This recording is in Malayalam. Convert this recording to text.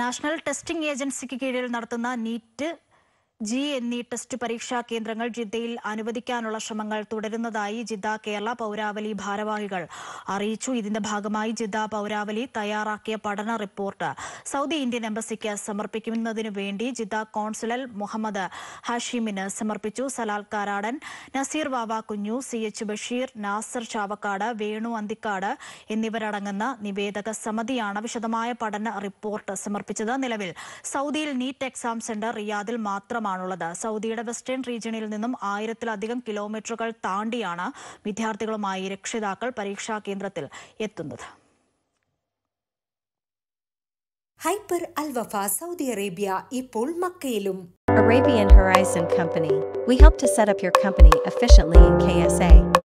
നാഷണൽ ടെസ്റ്റിംഗ് ഏജൻസിക്ക് കീഴിൽ നടത്തുന്ന നീറ്റ് ജി എന്നീ ടെസ്റ്റ് പരീക്ഷാ കേന്ദ്രങ്ങൾ ജിദ്ദയിൽ അനുവദിക്കാനുള്ള ശ്രമങ്ങൾ തുടരുന്നതായി ജിദ്ദ കേരള പൌരാവലി ഭാരവാഹികൾ അറിയിച്ചു ഇതിന്റെ ഭാഗമായി ജിദ്ദ പൌരാവലി തയ്യാറാക്കിയ പഠന റിപ്പോർട്ട് സൗദി ഇന്ത്യൻ എംബസിക്ക് സമർപ്പിക്കുന്നതിനു വേണ്ടി ജിദ്ദ കോൺസുലൽ മുഹമ്മദ് ഹഷീമിന് സമർപ്പിച്ചു സലാൽ കാരാടൻ നസീർ വാവ കുഞ്ഞു സി എച്ച് ബഷീർ നാസർ ചാവക്കാട് വേണു അന്തിക്കാട് എന്നിവരടങ്ങുന്ന നിവേദക സമിതിയാണ് വിശദമായ പഠന റിപ്പോർട്ട് സമർപ്പിച്ചത് നിലവിൽ സൗദിയിൽ നീറ്റ് എക്സാം സെന്റർ റിയാദിൽ മാത്രമാണ് വിജയമാണുള്ളത് സൗദിയുടെ വെസ്റ്റേൺ റീജിയണിൽ നിന്നും ആയിരത്തിലധികം കിലോമീറ്ററുകൾ താണ്ടിയാണ് വിദ്യാർത്ഥികളുമായി രക്ഷിതാക്കൾ പരീക്ഷാ കേന്ദ്രത്തിൽ എത്തുന്നത് ഹൈപ്പർ അൽവഫ സൗദി അറേബ്യ ഇപ്പോൾ മക്കയിലും Arabian Horizon Company. We help to set up your company efficiently in KSA.